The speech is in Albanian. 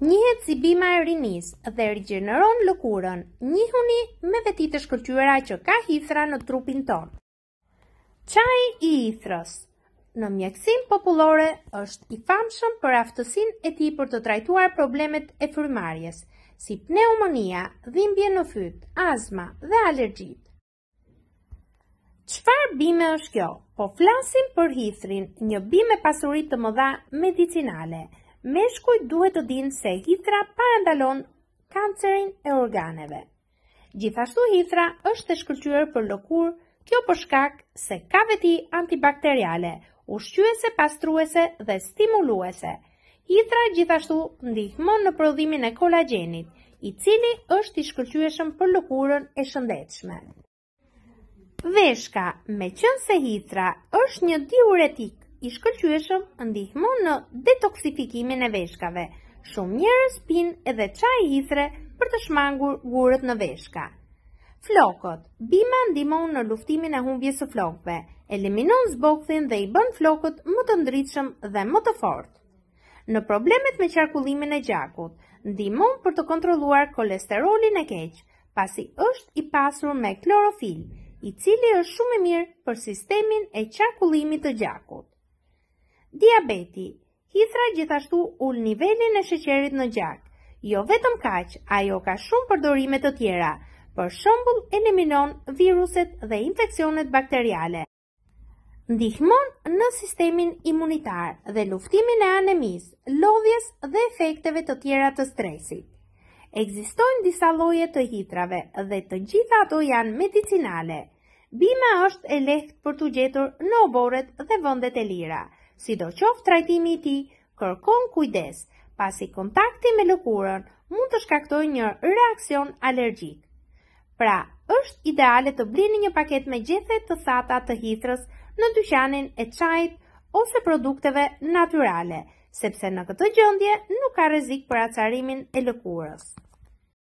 Njihet si bima e rinis dhe rigjeneron lëkurën. Njihuni me vetit e shkëlqyera që ka hithra në trupin tonë. Çaji i hithrës në mjekësinë popullore është i famshëm për aftësinë e tij për të trajtuar problemet e frymarrjes, si pneumonia, dhimbje në fyt, astma dhe alergjit. Çfarë bime është kjo? Po flasim për hithrin, një bimë pasurit të mëdha medicinale meshkuj duhet të dinë se hitra parandalon kancerin e organeve. Gjithashtu hitra është të shkëllqyër për lëkur, kjo përshkak se ka veti antibakteriale, ushqyese, pastruese dhe stimuluese. Hitra gjithashtu ndihmon në prodhimin e kolagenit, i cili është i shkëllqyëshëm për lëkurën e shëndetshme. Veshka, me qënë se hitra është një diuretik i shkëllqyëshëm ndihmo në detoksifikimin e veshkave. Shumë njërës pin edhe qaj hithre për të shmangur gurët në veshka. Flokët Bima ndihmon në luftimin e humbjes së flokëve, eliminon zbokthin dhe i bën flokët më të ndritëshëm dhe më të fort. Në problemet me qarkullimin e gjakut, ndihmon për të kontroluar kolesterolin e keqë, pasi është i pasur me klorofil, i cili është shumë i mirë për sistemin e qarkullimit të gjakut. Diabeti Hithra gjithashtu ullë nivelin e sheqerit në gjak. Jo vetëm kaq, ajo ka shumë përdorimet të tjera, për shumbull eliminon viruset dhe infekcionet bakteriale. Ndihmon në sistemin imunitar dhe luftimin e anemis, lodhjes dhe efekteve të tjera të stresit. Egzistojnë disa loje të hitrave dhe të gjitha ato janë medicinale. Bima është e lehtë për të gjetur në oboret dhe vëndet e lira si do qoftë trajtimi i ti, kërkon kujdes, pasi kontakti me lëkurën mund të shkaktoj një reakcion alergjik. Pra, është ideale të blini një paket me gjethet të thata të hithrës në dyqanin e qajt ose produkteve naturale, sepse në këtë gjëndje nuk ka rezik për acarimin e lëkurës.